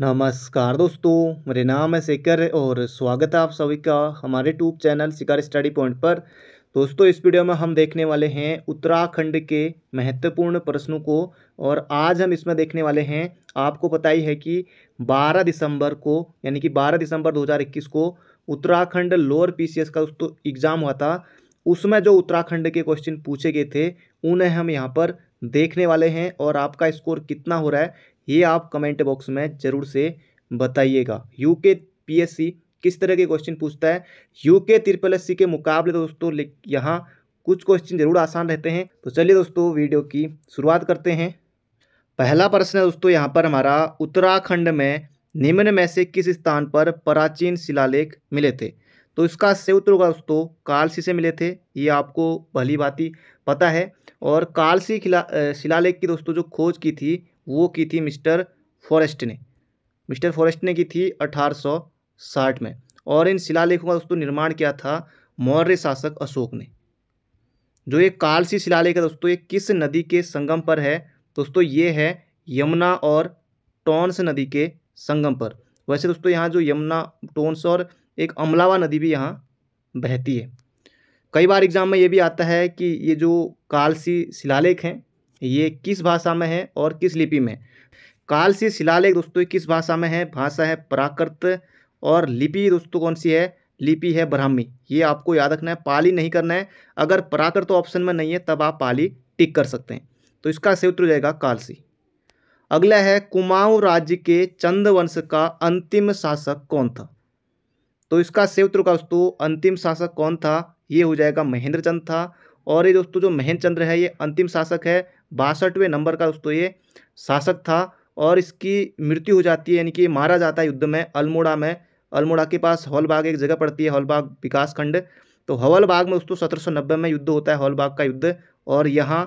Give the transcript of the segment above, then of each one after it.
नमस्कार दोस्तों मेरे नाम है शेखर और स्वागत है आप सभी का हमारे tube channel Shikar study point पर दोस्तों इस वीडियो में हम देखने वाले हैं उत्तराखंड के महत्वपूर्ण प्रश्नों को और आज हम इसमें देखने वाले हैं आपको पता ही है कि 12 दिसंबर को यानी कि 12 दिसंबर 2021 को उत्तराखंड लोअर पीसीएस का दोस्तों एग्ज़ाम हुआ था उसमें जो उत्तराखंड के क्वेश्चन पूछे गए थे उन्हें हम यहाँ पर देखने वाले हैं और आपका स्कोर कितना हो रहा है ये आप कमेंट बॉक्स में ज़रूर से बताइएगा यू के पीएससी किस तरह के क्वेश्चन पूछता है यू के त्रिपल एस के मुकाबले दोस्तों यहाँ कुछ क्वेश्चन ज़रूर आसान रहते हैं तो चलिए दोस्तों वीडियो की शुरुआत करते हैं पहला प्रश्न है दोस्तों यहाँ पर हमारा उत्तराखंड में निम्न में से किस स्थान पर प्राचीन शिलालेख मिले थे तो इसका सही उत्तर होगा दोस्तों कालसी से मिले थे ये आपको भली भांति पता है और कालसी शिलालेख की दोस्तों जो खोज की थी वो की थी मिस्टर फॉरेस्ट ने मिस्टर फॉरेस्ट ने की थी अठारह में और इन शिलालेखों का दोस्तों निर्माण किया था मौर्य शासक अशोक ने जो ये कालसी शिलालेख है दोस्तों ये किस नदी के संगम पर है दोस्तों ये है यमुना और टोंस नदी के संगम पर वैसे दोस्तों यहाँ जो यमुना टोंस और एक अमलावा नदी भी यहाँ बहती है कई बार एग्जाम में ये भी आता है कि ये जो कालसी शिलालेख हैं ये किस भाषा में है और किस लिपि में कालसी शिलालेख दोस्तों किस भाषा में है भाषा है प्राकृत और लिपि दोस्तों कौन सी है लिपि है ब्राह्मी ये आपको याद रखना है पाली नहीं करना है अगर प्राकृत ऑप्शन में नहीं है तब आप पाली टिक कर सकते हैं तो इसका सही उत्तर जाएगा कालसी अगला है कुमाऊं राज्य के चंद वंश का अंतिम शासक कौन था तो इसका सही उत्तर का दोस्तों अंतिम शासक कौन था ये हो जाएगा महेंद्र चंद था और ये दोस्तों जो महेंद्र चंद्र है ये अंतिम शासक है बासठवें नंबर का दोस्तों ये शासक था और इसकी मृत्यु हो जाती है यानी कि मारा जाता है युद्ध में अल्मोड़ा में अल्मोड़ा के पास हौलबाग एक जगह पड़ती है हौलबाग विकासखंड तो हवलबाग में दोस्तों सत्रह में युद्ध होता है हौलबाग का युद्ध और यहाँ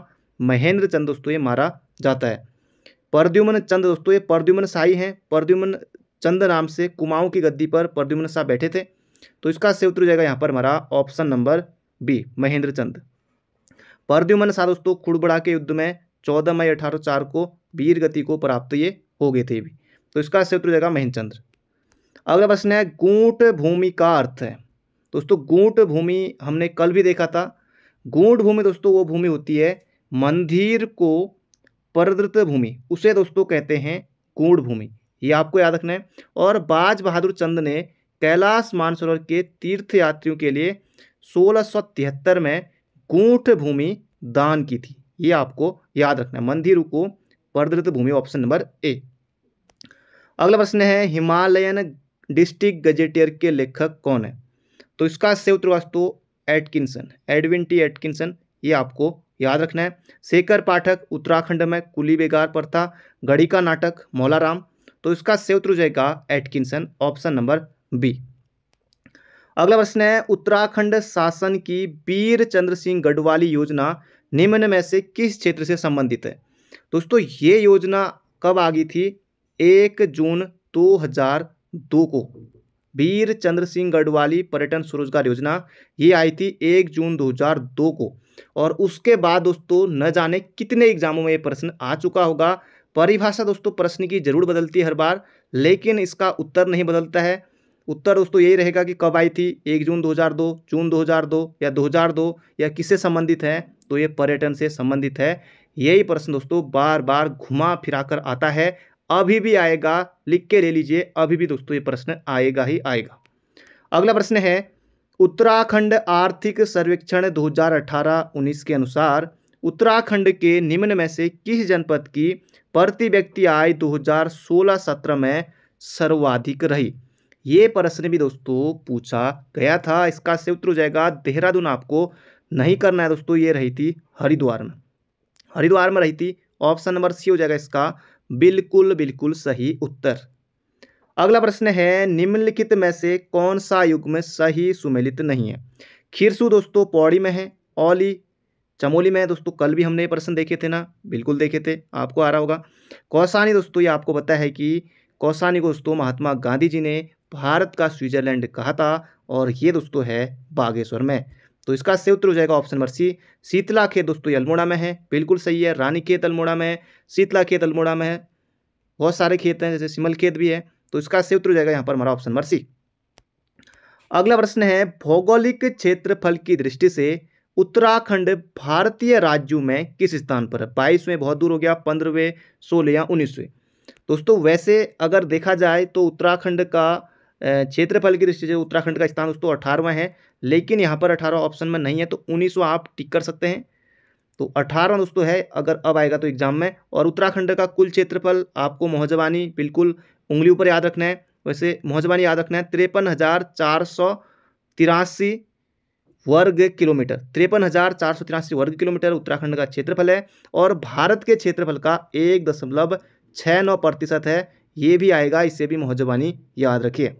महेंद्र चंद दोस्तों ये मारा जाता है परद्युमन चंद दोस्तों ये परद्युमन शाही हैं परद्युमन चंद नाम से कुमाऊं की गद्दी पर परद्युमन शाह बैठे थे तो इसका से जाएगा यहाँ पर हमारा option number B Mahendra Chand Pradyuman सा दोस्तों खुड़बड़ा के युद्ध में चौदह मई अठारह को वीर गति को प्राप्त ये हो गए थे भी तो इसका क्षेत्र जाएगा महेंद्र अगला प्रश्न है गूट भूमि का अर्थ है दोस्तों गूट भूमि हमने कल भी देखा था गूट भूमि दोस्तों वो भूमि होती है मंदिर को प्रदृत भूमि उसे दोस्तों कहते हैं गूढ़ भूमि ये आपको याद रखना है और बाज बहादुर चंद ने कैलाश मानसरोवर के तीर्थ यात्रियों के लिए सोलह में कूट भूमि दान की थी ये आपको याद रखना है मंदिर को प्रदृत भूमि ऑप्शन नंबर ए अगला प्रश्न है हिमालयन डिस्ट्रिक्ट गजेटियर के लेखक कौन है तो इसका से उत्तर वास्तु तो एटकिंसन एडविन टी एटकिंसन ये आपको याद रखना है शेखर पाठक उत्तराखंड में कुली बेगार पर था घड़ी का नाटक मौलाराम तो इसका से उत्तर हो जाएगा एटकिंसन ऑप्शन नंबर बी अगला प्रश्न है उत्तराखंड शासन की वीर चंद्र सिंह गढ़वाली योजना निम्न में से किस क्षेत्र से संबंधित है दोस्तों ये योजना कब आ गई थी एक जून 2002 को वीर चंद्र सिंह गढ़वाली पर्यटन स्वरोजगार योजना ये आई थी एक जून 2002 को और उसके बाद दोस्तों न जाने कितने एग्जामों में ये प्रश्न आ चुका होगा परिभाषा दोस्तों प्रश्न की जरूर बदलती है हर बार लेकिन इसका उत्तर नहीं बदलता है उत्तर दोस्तों यही रहेगा कि कब आई थी एक जून 2002 जून 2002 या 2002 या किससे संबंधित है तो ये पर्यटन से संबंधित है यही प्रश्न दोस्तों बार बार घुमा फिरा कर आता है अभी भी आएगा लिख के ले लीजिए अभी भी दोस्तों ये प्रश्न आएगा ही आएगा अगला प्रश्न है उत्तराखंड आर्थिक सर्वेक्षण 2018-19 के अनुसार उत्तराखंड के निम्न में से किस जनपद की प्रति व्यक्ति आय 2016-17 में सर्वाधिक रही ये प्रश्न भी दोस्तों पूछा गया था इसका से उत्तर हो जाएगा देहरादून आपको नहीं करना है दोस्तों ये रही थी हरिद्वार में हरिद्वार में रही थी ऑप्शन नंबर सी हो जाएगा इसका बिल्कुल बिल्कुल सही उत्तर अगला प्रश्न है निम्नलिखित में से कौन सा युग में सही सुमेलित नहीं है खीरसू दोस्तों पौड़ी में है ओली चमोली में दोस्तों कल भी हमने ये प्रश्न देखे थे ना बिल्कुल देखे थे आपको आ रहा होगा कौसानी दोस्तों ये आपको पता है कि कौसानी को दोस्तों महात्मा गांधी जी ने भारत का स्विट्जरलैंड कहा था और ये दोस्तों है बागेश्वर में तो इसका सही उत्तर हो जाएगा ऑप्शन नंबर सी शीतला खेत दोस्तों अल्मोड़ा में है बिल्कुल सही है रानी खेत अल्मोड़ा में है शीतला खेत अल्मोड़ा में है बहुत सारे खेत हैं जैसे सिमल खेत भी है तो इसका सही उत्तर हो जाएगा यहाँ पर हमारा ऑप्शन नंबर सी अगला प्रश्न है भौगोलिक क्षेत्रफल की दृष्टि से उत्तराखंड भारतीय राज्यों में किस स्थान पर है बाईसवें बहुत दूर हो गया पंद्रहवें सोलह या उन्नीसवें दोस्तों वैसे अगर देखा जाए तो उत्तराखंड का क्षेत्रफल की दृष्टि से उत्तराखंड का स्थान दोस्तों अठारहवा है लेकिन यहाँ पर अठारह ऑप्शन में नहीं है तो उन्नीसवा आप टिक कर सकते हैं तो अठारह दोस्तों है अगर अब आएगा तो एग्जाम में और उत्तराखंड का कुल क्षेत्रफल आपको मोहजबानी बिल्कुल उंगली ऊपर याद रखना है वैसे मोहजबानी याद रखना है तिरपन हज़ार चार सौ तिरासी वर्ग किलोमीटर तिरपन हज़ार चार सौ तिरासी वर्ग किलोमीटर उत्तराखंड का क्षेत्रफल है और भारत के क्षेत्रफल का एक दशमलव छः नौ प्रतिशत है ये भी आएगा इससे भी मोहजबानी याद रखिए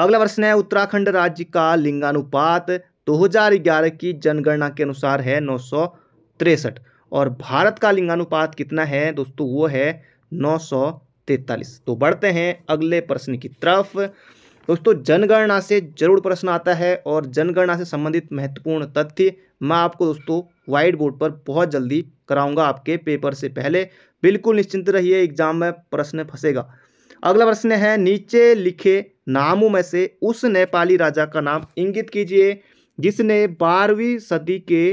अगला प्रश्न है उत्तराखंड राज्य का लिंगानुपात 2011 की जनगणना के अनुसार है नौ और भारत का लिंगानुपात कितना है दोस्तों वो है नौ तो बढ़ते हैं अगले प्रश्न की तरफ दोस्तों जनगणना से जरूर प्रश्न आता है और जनगणना से संबंधित महत्वपूर्ण तथ्य मैं आपको दोस्तों व्हाइट बोर्ड पर बहुत जल्दी कराऊंगा आपके पेपर से पहले बिल्कुल निश्चिंत रहिए एग्जाम में प्रश्न फंसेगा अगला प्रश्न है नीचे लिखे नामों में से उस नेपाली राजा का नाम इंगित कीजिए जिसने बारहवीं सदी के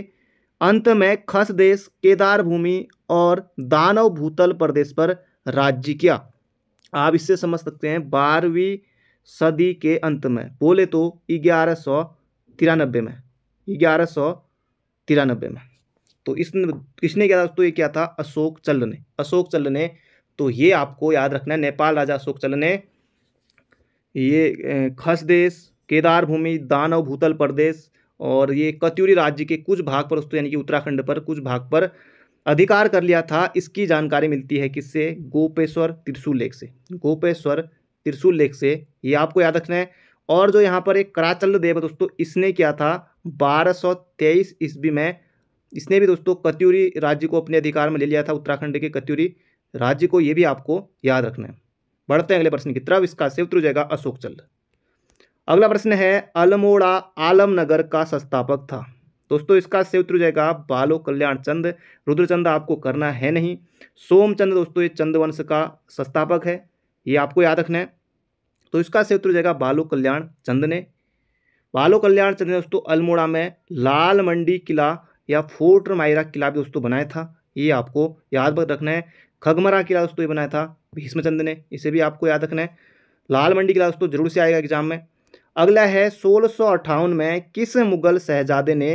अंत में खस देश केदार भूमि और दानव भूतल प्रदेश पर राज्य किया आप इससे समझ सकते हैं बारहवीं सदी के अंत में बोले तो ग्यारह सौ तिरानबे में ग्यारह सौ तिरानबे में तो इसने किसने क्या था दोस्तों ये क्या था अशोक चल ने अशोक चल्ल ने तो ये आपको याद रखना है नेपाल राजा अशोक चल ने ये खस देश केदार भूमि दानव भूतल प्रदेश और ये कत्यूरी राज्य के कुछ भाग पर उसको तो यानी कि उत्तराखंड पर कुछ भाग पर अधिकार कर लिया था इसकी जानकारी मिलती है किससे गोपेश्वर त्रिशूल लेख से गोपेश्वर त्रिशूल लेख से ये आपको याद रखना है और जो यहाँ पर एक कराचल देव है दोस्तों इसने किया था 1223 ईस्वी में इसने भी दोस्तों कत्यूरी राज्य को अपने अधिकार में ले लिया था उत्तराखंड के कत्यूरी राज्य को ये भी आपको याद रखना है बढ़ते हैं अगले प्रश्न की तरफ इसका सिर्फ हो जाएगा अशोक चंद्र अगला प्रश्न है अलमोड़ा आलमनगर का संस्थापक था दोस्तों इसका से जाएगा बालो कल्याण चंद रुद्रचंद आपको करना है नहीं सोमचंद दोस्तों ये चंदवंश का संस्थापक है ये आपको याद रखना है तो इसका से जाएगा बालो कल्याण चंद ने बालो कल्याण चंद ने दोस्तों अल्मोड़ा में लाल मंडी किला या फोर्ट मायरा किला भी दोस्तों बनाया था ये आपको याद रखना है खगमरा किला दोस्तों ये बनाया था भीष्मचंद ने इसे भी आपको याद रखना है लाल मंडी का दोस्तों जरूर से आएगा एग्जाम में अगला है सोलह में किस मुगल शहजादे ने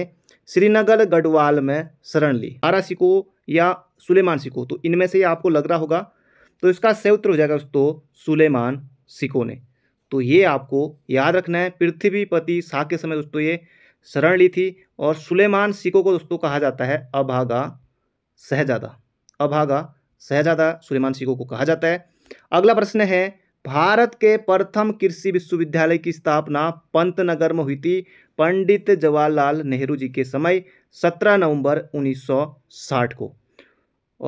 श्रीनगर गढ़वाल में शरण ली आरा सिको या सुलेमान सिको तो इनमें से आपको लग रहा होगा तो इसका सही उत्तर हो जाएगा दोस्तों सुलेमान सिको ने तो ये आपको याद रखना है पृथ्वीपति शाह के समय दोस्तों ये शरण ली थी और सुलेमान सिको को दोस्तों कहा जाता है अभागा शहजादा अभागा शहजादा सुलेमान सिको को कहा जाता है अगला प्रश्न है भारत के प्रथम कृषि विश्वविद्यालय की स्थापना पंतनगर में हुई थी पंडित जवाहरलाल नेहरू जी के समय 17 नवंबर 1960 को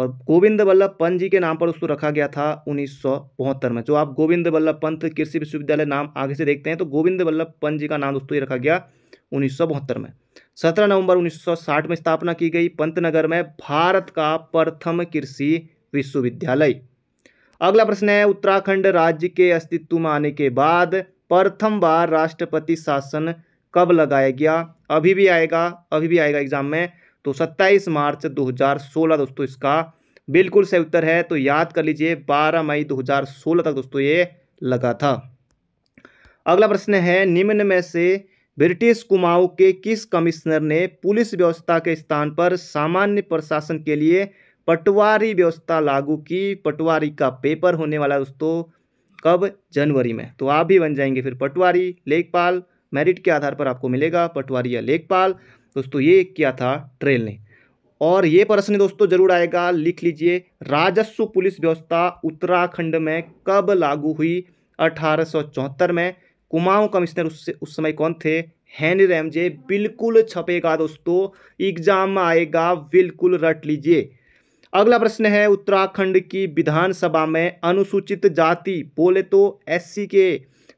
और गोविंद वल्लभ पंत जी के नाम पर उसको रखा गया था उन्नीस में जो आप गोविंद वल्लभ पंत कृषि विश्वविद्यालय नाम आगे से देखते हैं तो गोविंद वल्लभ पंत जी का नाम दोस्तों ये रखा गया उन्नीस में 17 नवंबर 1960 में स्थापना की गई पंतनगर में भारत का प्रथम कृषि विश्वविद्यालय अगला प्रश्न है उत्तराखंड राज्य के अस्तित्व में आने के बाद प्रथम बार राष्ट्रपति शासन कब लगाया गया अभी भी आएगा अभी भी आएगा एग्जाम में तो 27 मार्च 2016 दोस्तों इसका बिल्कुल सही उत्तर है तो याद कर लीजिए 12 मई 2016 तक दोस्तों ये लगा था अगला प्रश्न है निम्न में से ब्रिटिश कुमाऊं के किस कमिश्नर ने पुलिस व्यवस्था के स्थान पर सामान्य प्रशासन के लिए पटवारी व्यवस्था लागू की पटवारी का पेपर होने वाला है दोस्तों कब जनवरी में तो आप भी बन जाएंगे फिर पटवारी लेखपाल मेरिट के आधार पर आपको मिलेगा पटवारी या लेखपाल दोस्तों ये किया था ट्रेल ने और ये प्रश्न दोस्तों जरूर आएगा लिख लीजिए राजस्व पुलिस व्यवस्था उत्तराखंड में कब लागू हुई अठारह में कुमाऊं कमिश्नर उससे उस समय कौन थे हेनरी रैमजे बिल्कुल छपेगा दोस्तों एग्जाम में आएगा बिल्कुल रट लीजिए अगला प्रश्न है उत्तराखंड की विधानसभा में अनुसूचित जाति बोले तो एससी के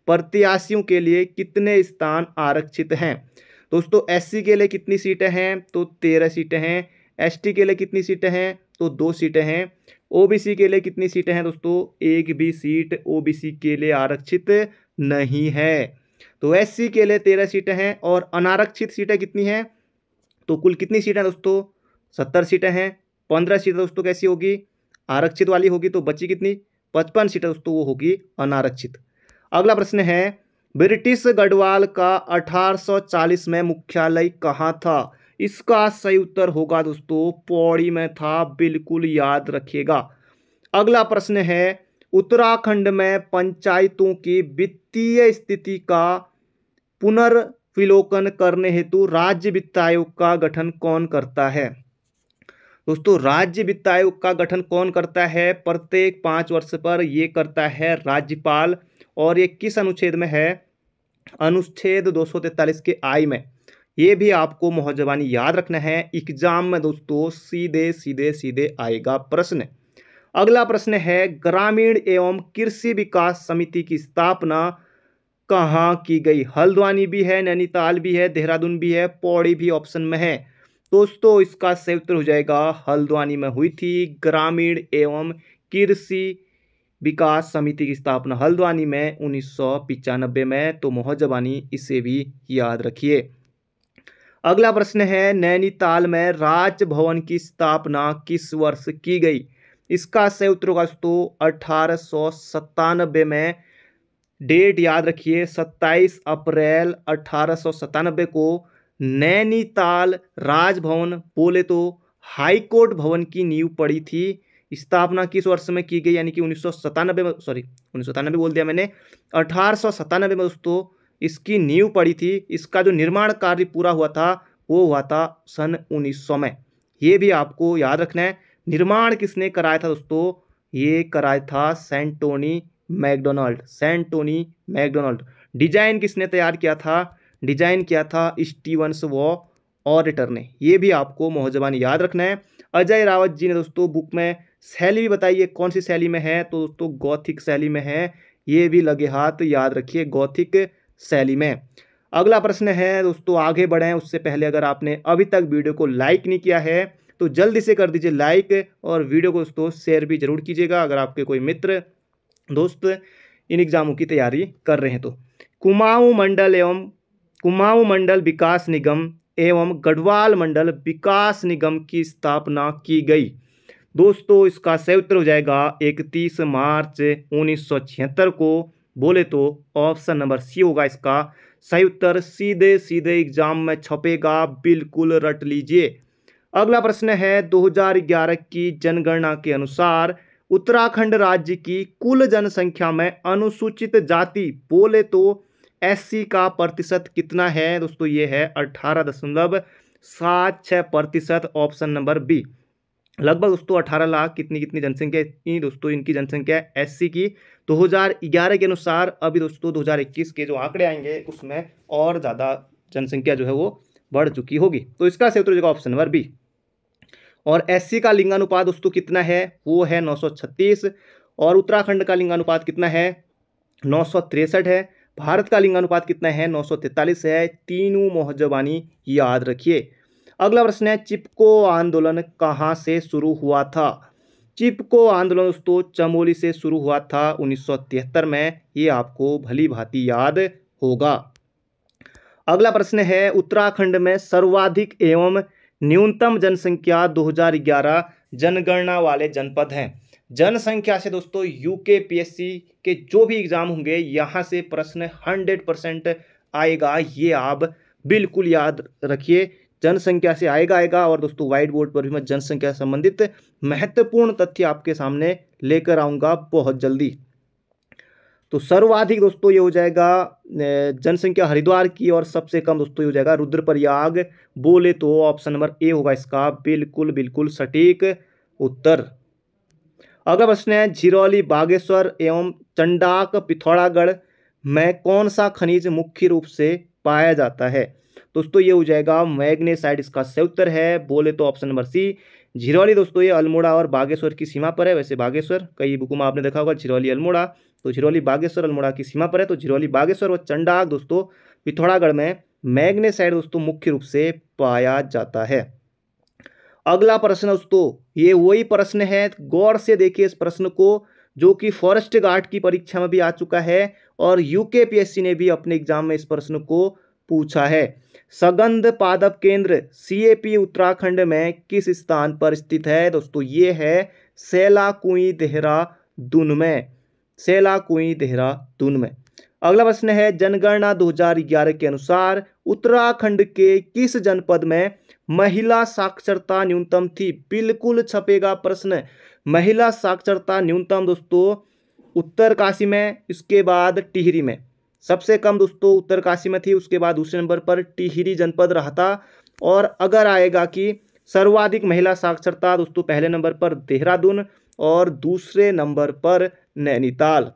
प्रत्याशियों के लिए कितने स्थान आरक्षित हैं दोस्तों एससी के लिए कितनी सीटें हैं तो तेरह सीटें हैं एसटी के लिए कितनी सीटें हैं तो दो सीटें हैं ओबीसी के लिए कितनी सीटें हैं दोस्तों एक भी सीट ओबीसी के लिए आरक्षित नहीं है तो एस के लिए तेरह सीटें हैं और अनारक्षित सीटें कितनी हैं तो कुल कितनी सीटें दोस्तों सत्तर सीटें हैं पंद्रह सीटें दोस्तों कैसी होगी आरक्षित वाली होगी तो बची कितनी पचपन सीटें दोस्तों वो होगी अनारक्षित अगला प्रश्न है ब्रिटिश गढ़वाल का 1840 में मुख्यालय कहाँ था इसका सही उत्तर होगा दोस्तों पौड़ी में था बिल्कुल याद रखिएगा अगला प्रश्न है उत्तराखंड में पंचायतों की वित्तीय स्थिति का पुनर्विलोकन करने हेतु राज्य वित्त आयोग का गठन कौन करता है दोस्तों राज्य वित्त आयोग का गठन कौन करता है प्रत्येक पाँच वर्ष पर ये करता है राज्यपाल और ये किस अनुच्छेद में है अनुच्छेद दो के आई में ये भी आपको मोहजबानी याद रखना है एग्जाम में दोस्तों सीधे सीधे सीधे आएगा प्रश्न अगला प्रश्न है ग्रामीण एवं कृषि विकास समिति की स्थापना कहाँ की गई हल्द्वानी भी है नैनीताल भी है देहरादून भी है पौड़ी भी ऑप्शन में है दोस्तों इसका संयुक्त हो जाएगा हल्द्वानी में हुई थी ग्रामीण एवं कृषि विकास समिति की स्थापना हल्द्वानी में उन्नीस में तो मोहजबानी इसे भी याद रखिए अगला प्रश्न है नैनीताल में राजभवन की स्थापना किस वर्ष की गई इसका सही उत्तर होगा दोस्तों अठारह में डेट याद रखिए 27 अप्रैल अठारह को नैनीताल राजभवन बोले तो हाईकोर्ट भवन की नींव पड़ी थी स्थापना किस वर्ष में की गई यानी कि उन्नीस में सॉरी उन्नीस बोल दिया मैंने अठारह में दोस्तों इसकी नींव पड़ी थी इसका जो निर्माण कार्य पूरा हुआ था वो हुआ था सन 1900 में ये भी आपको याद रखना है निर्माण किसने कराया था दोस्तों ये कराया था Santoni McDonald Santoni McDonald design किसने तैयार किया था डिजाइन किया था स्टीवंस वॉ ऑरिटर ने ये भी आपको मोहजबान याद रखना है अजय रावत जी ने दोस्तों बुक में शैली भी बताइए कौन सी शैली में है तो दोस्तों गौथिक शैली में है ये भी लगे हाथ याद रखिए गौथिक शैली में अगला प्रश्न है दोस्तों आगे बढ़ें उससे पहले अगर आपने अभी तक वीडियो को लाइक नहीं किया है तो जल्दी से कर दीजिए लाइक और वीडियो को दोस्तों शेयर भी जरूर कीजिएगा अगर आपके कोई मित्र दोस्त इन एग्ज़ामों की तैयारी कर रहे हैं तो कुमाऊं मंडल एवं कुमाऊं मंडल विकास निगम एवं गढ़वाल मंडल विकास निगम की स्थापना की गई दोस्तों इसका सही उत्तर हो जाएगा इकतीस मार्च उन्नीस को बोले तो ऑप्शन नंबर सी होगा इसका सही उत्तर सीधे सीधे एग्जाम में छपेगा बिल्कुल रट लीजिए अगला प्रश्न है 2011 की जनगणना के अनुसार उत्तराखंड राज्य की कुल जनसंख्या में अनुसूचित जाति बोले तो एससी का प्रतिशत कितना है दोस्तों ये है अठारह दशमलव सात छः प्रतिशत ऑप्शन नंबर बी लगभग दोस्तों अठारह लाख कितनी कितनी जनसंख्या इतनी दोस्तों इनकी जनसंख्या है एससी की 2011 के अनुसार अभी दोस्तों 2021 के जो आंकड़े आएंगे उसमें और ज़्यादा जनसंख्या जो है वो बढ़ चुकी होगी तो इसका सही उत्तर हो ऑप्शन नंबर बी और एससी का लिंगानुपात दोस्तों कितना है वो है नौ और उत्तराखंड का लिंगानुपात कितना है नौ है भारत का लिंगानुपात कितना है नौ है तीनों मोहजबानी याद रखिए अगला प्रश्न है चिपको आंदोलन कहाँ से शुरू हुआ था चिपको आंदोलन दोस्तों चमोली से शुरू हुआ था उन्नीस में ये आपको भली भांति याद होगा अगला प्रश्न है उत्तराखंड में सर्वाधिक एवं न्यूनतम जनसंख्या 2011 जनगणना वाले जनपद हैं जनसंख्या से दोस्तों यूके पीएससी के जो भी एग्ज़ाम होंगे यहाँ से प्रश्न हंड्रेड परसेंट आएगा ये आप बिल्कुल याद रखिए जनसंख्या से आएगा आएगा और दोस्तों व्हाइट बोर्ड पर भी मैं जनसंख्या संबंधित महत्वपूर्ण तथ्य आपके सामने लेकर आऊंगा बहुत जल्दी तो सर्वाधिक दोस्तों ये हो जाएगा जनसंख्या हरिद्वार की और सबसे कम दोस्तों ये हो जाएगा रुद्रप्रयाग बोले तो ऑप्शन नंबर ए होगा इसका बिल्कुल बिल्कुल सटीक उत्तर अगला प्रश्न है झिरौली बागेश्वर एवं चंडाक पिथौरागढ़ में कौन सा खनिज मुख्य रूप से पाया जाता है दोस्तों ये हो जाएगा मैग्नेसाइड इसका सही उत्तर है बोले तो ऑप्शन नंबर सी झिरौली दोस्तों ये अल्मोड़ा और बागेश्वर की सीमा पर है वैसे बागेश्वर कई बुकों में आपने देखा होगा झिरौली अल्मोड़ा तो झिरौली बागेश्वर अल्मोड़ा की सीमा पर है तो झिरौली बागेश्वर और चंडाक दोस्तों पिथौरागढ़ में मैग्नेसाइड दोस्तों मुख्य रूप से पाया जाता है अगला प्रश्न दोस्तों ये वही प्रश्न है गौर से देखिए इस प्रश्न को जो कि फॉरेस्ट गार्ड की परीक्षा में भी आ चुका है और यूकेपीएससी ने भी अपने एग्जाम में इस प्रश्न को पूछा है सगंध पादप केंद्र सीएपी उत्तराखंड में किस स्थान पर स्थित है दोस्तों ये है सेला कुई देहरादून में सेला कुई देहरादून में अगला प्रश्न है जनगणना 2011 के अनुसार उत्तराखंड के किस जनपद में महिला साक्षरता न्यूनतम थी बिल्कुल छपेगा प्रश्न महिला साक्षरता न्यूनतम दोस्तों उत्तरकाशी में इसके बाद टिहरी में सबसे कम दोस्तों उत्तरकाशी में थी उसके बाद दूसरे नंबर पर टिहरी जनपद रहा था और अगर आएगा कि सर्वाधिक महिला साक्षरता दोस्तों पहले नंबर पर देहरादून और दूसरे नंबर पर नैनीताल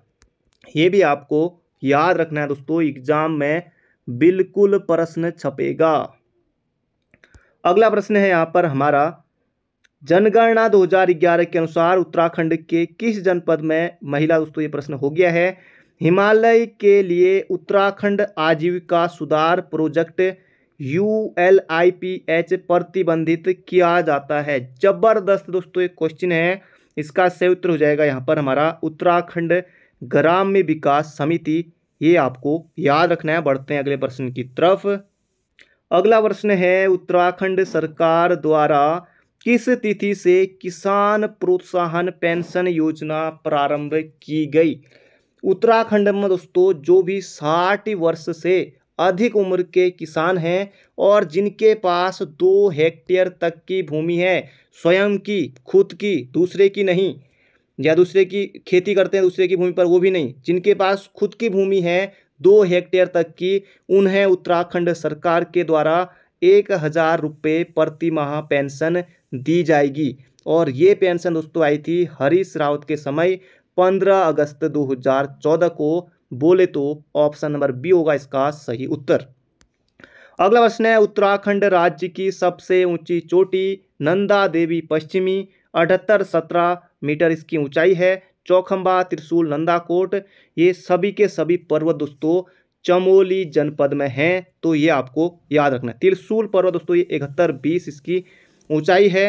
ये भी आपको याद रखना है दोस्तों एग्जाम में बिल्कुल प्रश्न छपेगा अगला प्रश्न है यहाँ पर हमारा जनगणना 2011 के अनुसार उत्तराखंड के किस जनपद में महिला दोस्तों ये प्रश्न हो गया है हिमालय के लिए उत्तराखंड आजीविका सुधार project U L I P H प्रतिबंधित किया जाता है जबरदस्त दोस्तों एक क्वेश्चन है इसका सही उत्तर हो जाएगा यहाँ पर हमारा उत्तराखंड ग्राम्य विकास समिति ये आपको याद रखना है बढ़ते हैं अगले प्रश्न की तरफ अगला प्रश्न है उत्तराखंड सरकार द्वारा किस तिथि से किसान प्रोत्साहन पेंशन योजना प्रारंभ की गई उत्तराखंड में दोस्तों जो भी साठ वर्ष से अधिक उम्र के किसान हैं और जिनके पास दो हेक्टेयर तक की भूमि है स्वयं की खुद की दूसरे की नहीं या दूसरे की खेती करते हैं दूसरे की भूमि पर वो भी नहीं जिनके पास खुद की भूमि है दो हेक्टेयर तक की उन्हें उत्तराखंड सरकार के द्वारा एक हज़ार रुपये प्रति माह पेंशन दी जाएगी और ये पेंशन दोस्तों आई थी हरीश रावत के समय 15 अगस्त 2014 को बोले तो ऑप्शन नंबर बी होगा इसका सही उत्तर अगला प्रश्न है उत्तराखंड राज्य की सबसे ऊंची चोटी नंदा देवी पश्चिमी अठहत्तर सत्रह मीटर इसकी ऊंचाई है चौखम्बा त्रिशूल नंदाकोट ये सभी के सभी पर्वत दोस्तों चमोली जनपद में हैं तो ये आपको याद रखना त्रिशूल पर्वत दोस्तों ये इकहत्तर बीस इसकी ऊंचाई है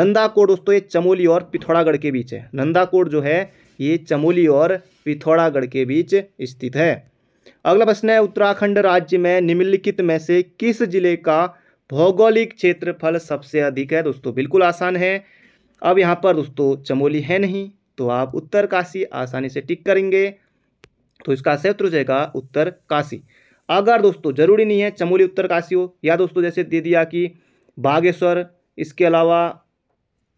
नंदाकोट दोस्तों ये चमोली और पिथौरागढ़ के बीच है नंदाकोट जो है ये चमोली और पिथौरागढ़ के बीच स्थित है अगला प्रश्न है उत्तराखंड राज्य में निम्नलिखित में से किस जिले का भौगोलिक क्षेत्रफल सबसे अधिक है दोस्तों बिल्कुल आसान है अब यहाँ पर दोस्तों चमोली है नहीं तो आप उत्तर काशी आसानी से टिक करेंगे तो इसका उत्तर हो जाएगा उत्तर काशी अगर दोस्तों जरूरी नहीं है चमोली उत्तर काशी हो या दोस्तों जैसे दे दिया कि बागेश्वर इसके अलावा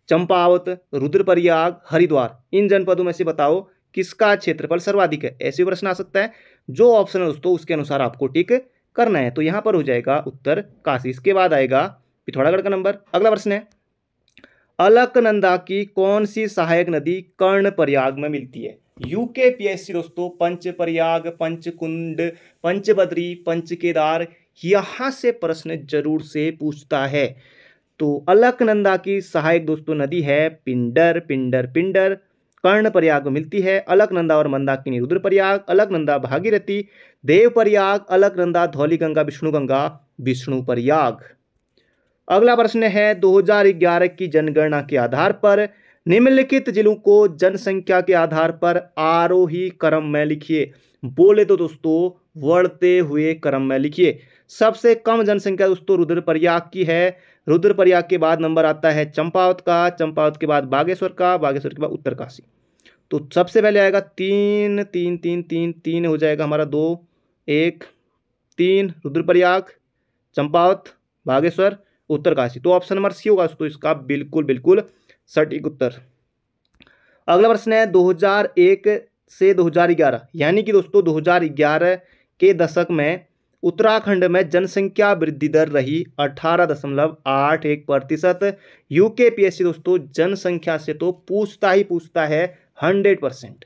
चंपावत रुद्रप्रयाग हरिद्वार इन जनपदों में से बताओ किसका क्षेत्रफल सर्वाधिक है ऐसे प्रश्न आ सकता है जो ऑप्शन है दोस्तों उसके अनुसार आपको टिक करना है तो यहाँ पर हो जाएगा उत्तर काशी इसके बाद आएगा पिथौरागढ़ का नंबर अगला प्रश्न है अलकनंदा की कौन सी सहायक नदी कर्ण प्रयाग में मिलती है यूके पीएससी दोस्तों पंच प्रयाग पंचकुंड पंचबद्री पंचकेदार यहाँ से प्रश्न जरूर से पूछता है तो अलकनंदा की सहायक दोस्तों नदी है पिंडर पिंडर पिंडर कर्ण प्रयाग में मिलती है अलकनंदा और मंदाकिनी रुद्र प्रयाग अलकनंदा भागीरथी देव प्रयाग अलकनंदा धौली गंगा विष्णु गंगा विष्णु प्रयाग अगला प्रश्न है 2011 की जनगणना के आधार पर निम्नलिखित जिलों को जनसंख्या के आधार पर आरोही क्रम में लिखिए बोले तो दोस्तों बढ़ते हुए क्रम में लिखिए सबसे कम जनसंख्या दोस्तों रुद्रप्रयाग की है रुद्रप्रयाग के बाद नंबर आता है चंपावत का चंपावत के बाद बागेश्वर का बागेश्वर के बाद उत्तरकाशी तो सबसे पहले आएगा तीन तीन तीन तीन तीन हो जाएगा हमारा दो एक तीन रुद्रप्रयाग चंपावत बागेश्वर उत्तरकाशी तो ऑप्शन नंबर सी होगा तो इसका बिल्कुल बिल्कुल सटीक उत्तर अगला प्रश्न है 2001 से 2011 यानी कि दोस्तों 2011 के दशक में उत्तराखंड में जनसंख्या वृद्धि दर रही अठारह दशमलव आठ एक प्रतिशत यू के पी दोस्तों जनसंख्या से तो पूछता ही पूछता है हंड्रेड परसेंट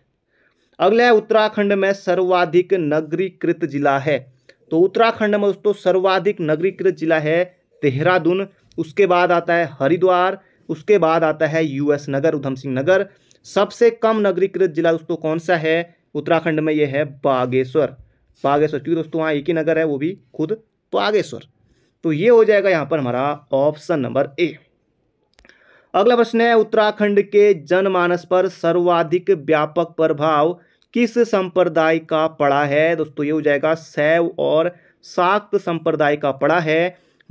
अगला है उत्तराखंड में सर्वाधिक नगरीकृत जिला है तो उत्तराखंड में दोस्तों सर्वाधिक नगरीकृत जिला है देहरादून उसके बाद आता है हरिद्वार उसके बाद आता है यूएस नगर उधम सिंह नगर सबसे कम नगरीकृत जिला दोस्तों कौन सा है उत्तराखंड में यह है बागेश्वर बागेश्वर क्योंकि दोस्तों वहाँ एक ही नगर है वो भी खुद बागेश्वर तो ये हो जाएगा यहाँ पर हमारा ऑप्शन नंबर ए अगला प्रश्न है उत्तराखंड के जनमानस पर सर्वाधिक व्यापक प्रभाव किस संप्रदाय का पड़ा है दोस्तों ये हो जाएगा सैव और शाक्त संप्रदाय का पड़ा है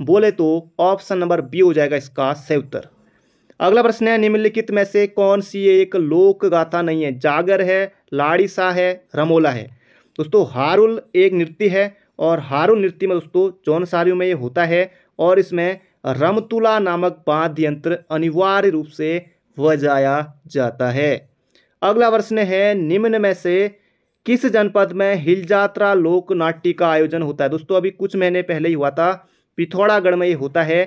बोले तो ऑप्शन नंबर बी हो जाएगा इसका सही उत्तर अगला प्रश्न है निम्नलिखित में से कौन सी एक लोक गाथा नहीं है जागर है लाड़ीसा है रमोला है दोस्तों हारुल एक नृत्य है और हारुल नृत्य में दोस्तों चौन सारियों में ये होता है और इसमें रमतुला नामक वाद्य यंत्र अनिवार्य रूप से बजाया जाता है अगला प्रश्न है निम्न में से किस जनपद में हिल जात्रा लोक नाट्य का आयोजन होता है दोस्तों अभी कुछ महीने पहले ही हुआ था पिथौरागढ़ में ये होता है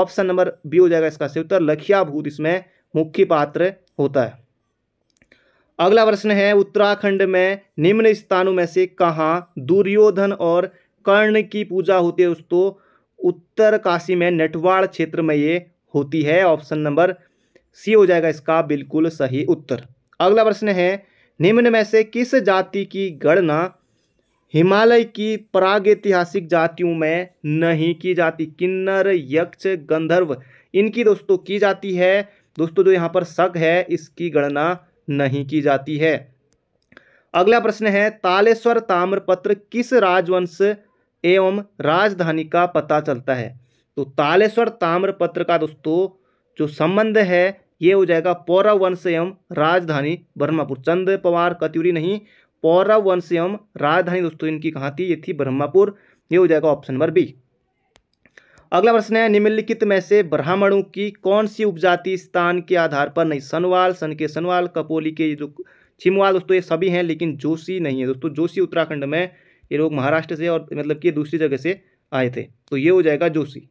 ऑप्शन नंबर बी हो जाएगा इसका सही उत्तर लखिया भूत इसमें मुख्य पात्र होता है अगला प्रश्न है उत्तराखंड में निम्न स्थानों में से कहाँ दुर्योधन और कर्ण की पूजा होती है दोस्तों उत्तर काशी में नटवाड़ क्षेत्र में ये होती है ऑप्शन नंबर सी हो जाएगा इसका बिल्कुल सही उत्तर अगला प्रश्न है निम्न में से किस जाति की गणना हिमालय की प्रागैतिहासिक जातियों में नहीं की जाती किन्नर यक्ष गंधर्व इनकी दोस्तों की जाती है दोस्तों जो यहाँ पर सग है इसकी गणना नहीं की जाती है अगला प्रश्न है तालेश्वर ताम्रपत्र किस राजवंश एवं राजधानी का पता चलता है तो तालेश्वर ताम्रपत्र का दोस्तों जो संबंध है ये हो जाएगा पौरव वंश एवं राजधानी ब्रह्मपुर चंद पवार कत्यूरी नहीं पौरव वंश एवं राजधानी दोस्तों इनकी कहाँ थी ये थी ब्रह्मापुर ये हो जाएगा ऑप्शन नंबर बी अगला प्रश्न है निम्नलिखित में से ब्राह्मणों की कौन सी उपजाति स्थान के आधार पर नहीं सनवाल सन के सनवाल कपोली के जो छिमवाल दोस्तों ये सभी हैं लेकिन जोशी नहीं है दोस्तों जोशी उत्तराखंड में ये लोग महाराष्ट्र से और मतलब कि दूसरी जगह से आए थे तो ये हो जाएगा जोशी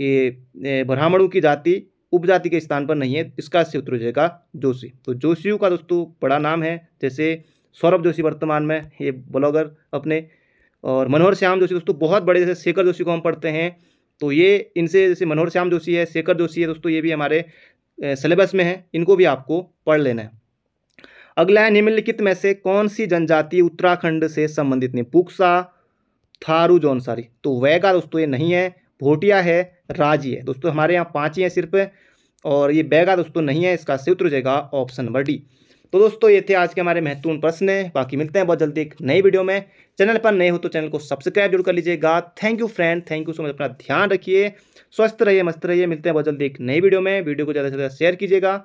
ये ब्राह्मणों की जाति उपजाति के स्थान पर नहीं है इसका से उत्तर हो जाएगा जोशी तो जोशियों का दोस्तों बड़ा नाम है जैसे सौरभ जोशी वर्तमान में ये ब्लॉगर अपने और मनोहर श्याम जोशी दोस्तों बहुत बड़े जैसे शेखर जोशी को हम पढ़ते हैं तो ये इनसे जैसे मनोहर श्याम जोशी है शेखर जोशी है दोस्तों ये भी हमारे सिलेबस में है इनको भी आपको पढ़ लेना है अगला है निम्नलिखित में से कौन सी जनजाति उत्तराखंड से संबंधित नहीं पुक्सा थारू जौनसारी तो वैगा दोस्तों ये नहीं है भोटिया है राजी है दोस्तों हमारे यहाँ पाँच ही हैं सिर्फ और ये बैगा दोस्तों नहीं है इसका सूत्र जगह ऑप्शन नंबर डी तो दोस्तों ये थे आज के हमारे महत्वपूर्ण प्रश्न बाकी मिलते हैं बहुत जल्दी एक नई वीडियो में चैनल पर नए हो तो चैनल को सब्सक्राइब जरूर कर लीजिएगा thank you friend thank you so much अपना ध्यान रखिए स्वस्थ रहिए मस्त रहिए मिलते हैं बहुत जल्दी एक नई वीडियो में वीडियो को ज़्यादा से ज़्यादा शेयर कीजिएगा